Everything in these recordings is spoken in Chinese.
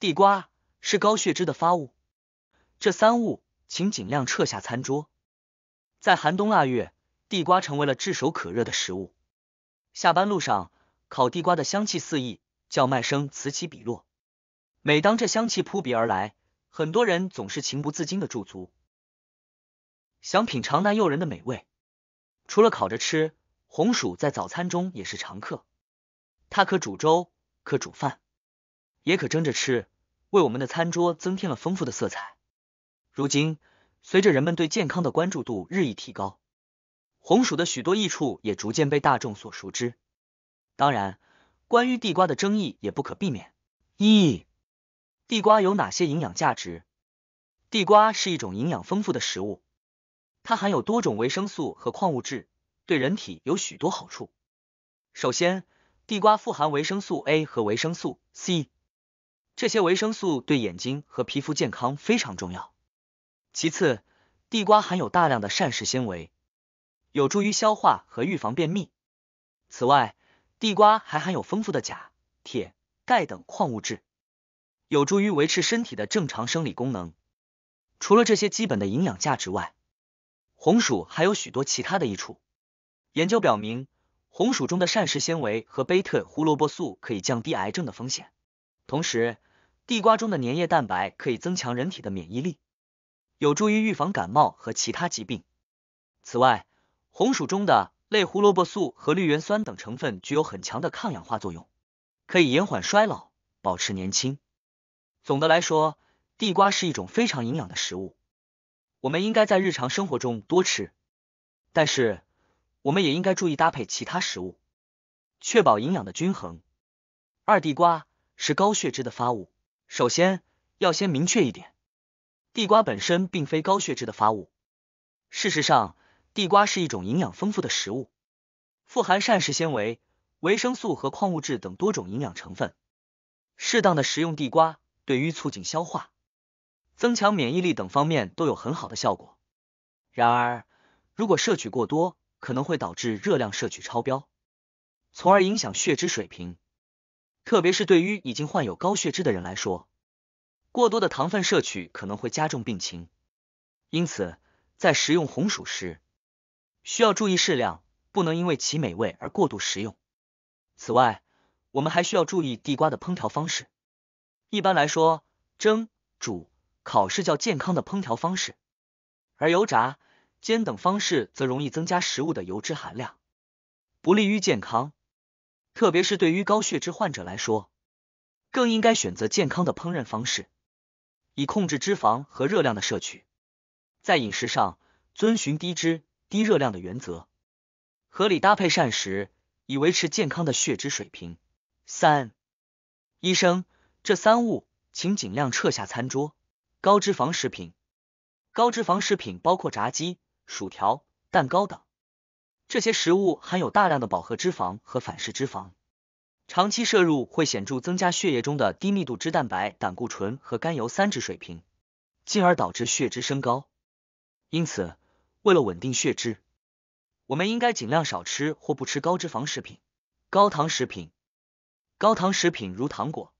地瓜是高血脂的发物，这三物请尽量撤下餐桌。在寒冬腊月，地瓜成为了炙手可热的食物。下班路上，烤地瓜的香气四溢，叫卖声此起彼落。每当这香气扑鼻而来，很多人总是情不自禁的驻足，想品尝那诱人的美味。除了烤着吃，红薯在早餐中也是常客，它可煮粥，可煮饭。也可蒸着吃，为我们的餐桌增添了丰富的色彩。如今，随着人们对健康的关注度日益提高，红薯的许多益处也逐渐被大众所熟知。当然，关于地瓜的争议也不可避免。一、地瓜有哪些营养价值？地瓜是一种营养丰富的食物，它含有多种维生素和矿物质，对人体有许多好处。首先，地瓜富含维生素 A 和维生素 C。这些维生素对眼睛和皮肤健康非常重要。其次，地瓜含有大量的膳食纤维，有助于消化和预防便秘。此外，地瓜还含有丰富的钾、铁、钙等矿物质，有助于维持身体的正常生理功能。除了这些基本的营养价值外，红薯还有许多其他的益处。研究表明，红薯中的膳食纤维和贝特胡萝卜素可以降低癌症的风险，同时。地瓜中的粘液蛋白可以增强人体的免疫力，有助于预防感冒和其他疾病。此外，红薯中的类胡萝卜素和绿原酸等成分具有很强的抗氧化作用，可以延缓衰老，保持年轻。总的来说，地瓜是一种非常营养的食物，我们应该在日常生活中多吃。但是，我们也应该注意搭配其他食物，确保营养的均衡。二地瓜是高血脂的发物。首先，要先明确一点，地瓜本身并非高血脂的发物。事实上，地瓜是一种营养丰富的食物，富含膳食纤维、维生素和矿物质等多种营养成分。适当的食用地瓜，对于促进消化、增强免疫力等方面都有很好的效果。然而，如果摄取过多，可能会导致热量摄取超标，从而影响血脂水平。特别是对于已经患有高血脂的人来说，过多的糖分摄取可能会加重病情。因此，在食用红薯时，需要注意适量，不能因为其美味而过度食用。此外，我们还需要注意地瓜的烹调方式。一般来说，蒸、煮、烤是较健康的烹调方式，而油炸、煎等方式则容易增加食物的油脂含量，不利于健康。特别是对于高血脂患者来说，更应该选择健康的烹饪方式，以控制脂肪和热量的摄取。在饮食上遵循低脂、低热量的原则，合理搭配膳食，以维持健康的血脂水平。三、医生，这三物请尽量撤下餐桌：高脂肪食品、高脂肪食品包括炸鸡、薯条、蛋糕等。这些食物含有大量的饱和脂肪和反式脂肪，长期摄入会显著增加血液中的低密度脂蛋白胆固醇和甘油三酯水平，进而导致血脂升高。因此，为了稳定血脂，我们应该尽量少吃或不吃高脂肪食品、高糖食品。高糖食品如糖果、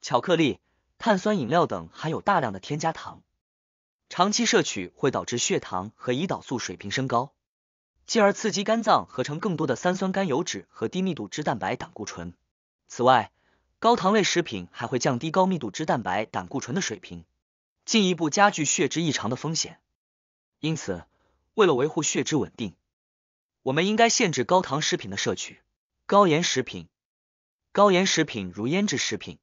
巧克力、碳酸饮料等含有大量的添加糖，长期摄取会导致血糖和胰岛素水平升高。进而刺激肝脏合成更多的三酸甘油脂和低密度脂蛋白胆固醇。此外，高糖类食品还会降低高密度脂蛋白胆固醇的水平，进一步加剧血脂异常的风险。因此，为了维护血脂稳定，我们应该限制高糖食品的摄取。高盐食品，高盐食品如腌制食品、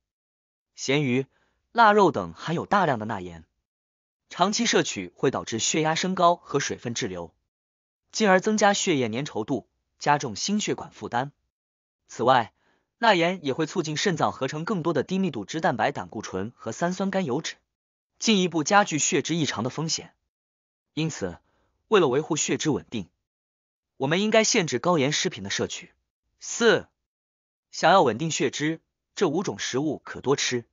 咸鱼、腊肉等含有大量的钠盐，长期摄取会导致血压升高和水分滞留。进而增加血液粘稠度，加重心血管负担。此外，钠盐也会促进肾脏合成更多的低密度脂蛋白胆固醇和三酸甘油脂，进一步加剧血脂异常的风险。因此，为了维护血脂稳定，我们应该限制高盐食品的摄取。四，想要稳定血脂，这五种食物可多吃。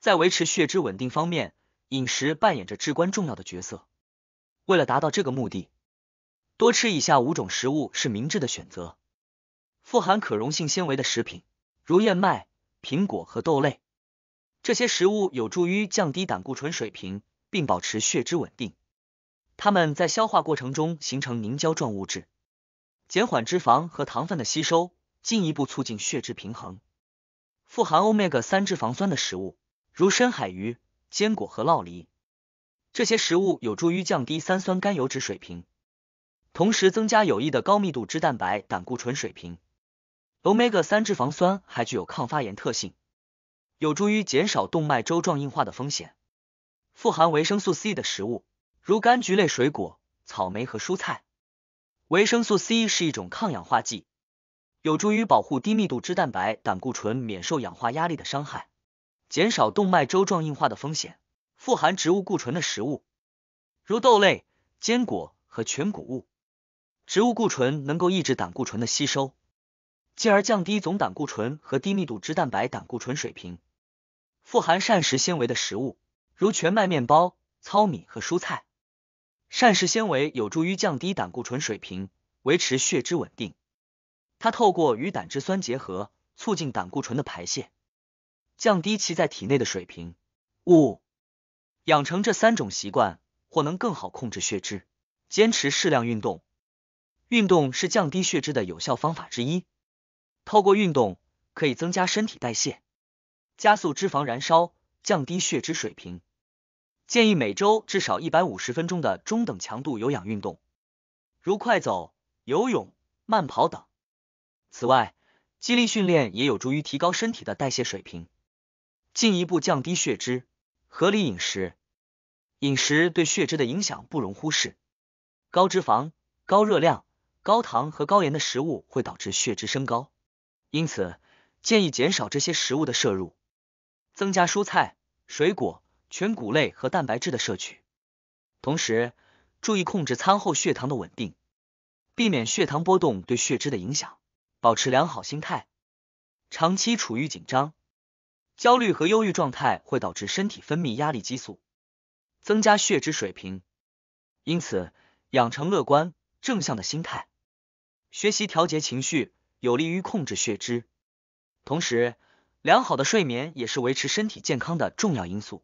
在维持血脂稳定方面，饮食扮演着至关重要的角色。为了达到这个目的，多吃以下五种食物是明智的选择：富含可溶性纤维的食品，如燕麦、苹果和豆类，这些食物有助于降低胆固醇水平并保持血脂稳定。它们在消化过程中形成凝胶状物质，减缓脂肪和糖分的吸收，进一步促进血脂平衡。富含欧米伽三脂肪酸的食物，如深海鱼、坚果和酪梨，这些食物有助于降低三酸甘油脂水平。同时增加有益的高密度脂蛋白胆固醇水平。Omega- 三脂肪酸还具有抗发炎特性，有助于减少动脉粥状硬化的风险。富含维生素 C 的食物，如柑橘类水果、草莓和蔬菜，维生素 C 是一种抗氧化剂，有助于保护低密度脂蛋白胆固醇免受氧化压力的伤害，减少动脉粥状硬化的风险。富含植物固醇的食物，如豆类、坚果和全谷物。植物固醇能够抑制胆固醇的吸收，进而降低总胆固醇和低密度脂蛋白胆固醇水平。富含膳食纤维的食物，如全麦面包、糙米和蔬菜，膳食纤维有助于降低胆固醇水平，维持血脂稳定。它透过与胆汁酸结合，促进胆固醇的排泄，降低其在体内的水平。五、养成这三种习惯，或能更好控制血脂。坚持适量运动。运动是降低血脂的有效方法之一。透过运动可以增加身体代谢，加速脂肪燃烧，降低血脂水平。建议每周至少一百五十分钟的中等强度有氧运动，如快走、游泳、慢跑等。此外，肌力训练也有助于提高身体的代谢水平，进一步降低血脂。合理饮食，饮食对血脂的影响不容忽视。高脂肪、高热量。高糖和高盐的食物会导致血脂升高，因此建议减少这些食物的摄入，增加蔬菜、水果、全谷类和蛋白质的摄取，同时注意控制餐后血糖的稳定，避免血糖波动对血脂的影响。保持良好心态，长期处于紧张、焦虑和忧郁状态会导致身体分泌压力激素，增加血脂水平。因此，养成乐观、正向的心态。学习调节情绪，有利于控制血脂。同时，良好的睡眠也是维持身体健康的重要因素。